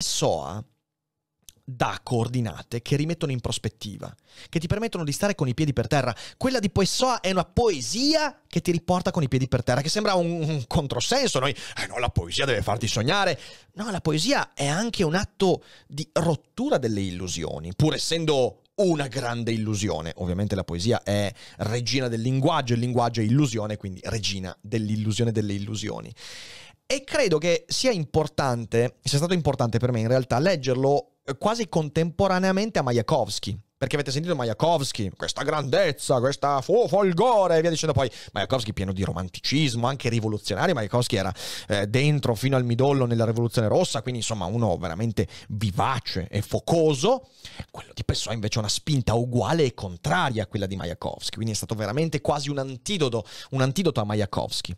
SOA dà coordinate che rimettono in prospettiva, che ti permettono di stare con i piedi per terra. Quella di Poessoa è una poesia che ti riporta con i piedi per terra, che sembra un, un controsenso. Noi, eh no, la poesia deve farti sognare. No, la poesia è anche un atto di rottura delle illusioni, pur essendo una grande illusione. Ovviamente la poesia è regina del linguaggio, il linguaggio è illusione, quindi regina dell'illusione delle illusioni. E credo che sia importante, sia stato importante per me in realtà leggerlo eh, quasi contemporaneamente a Majakovsky, perché avete sentito Majakovsky, questa grandezza, questa fu- folgore e via dicendo poi Majakovsky pieno di romanticismo, anche rivoluzionario, Majakovsky era eh, dentro fino al midollo nella rivoluzione rossa, quindi insomma uno veramente vivace e focoso, quello di Pessoa invece ha una spinta uguale e contraria a quella di Majakovsky, quindi è stato veramente quasi un antidoto, un antidoto a Majakovsky.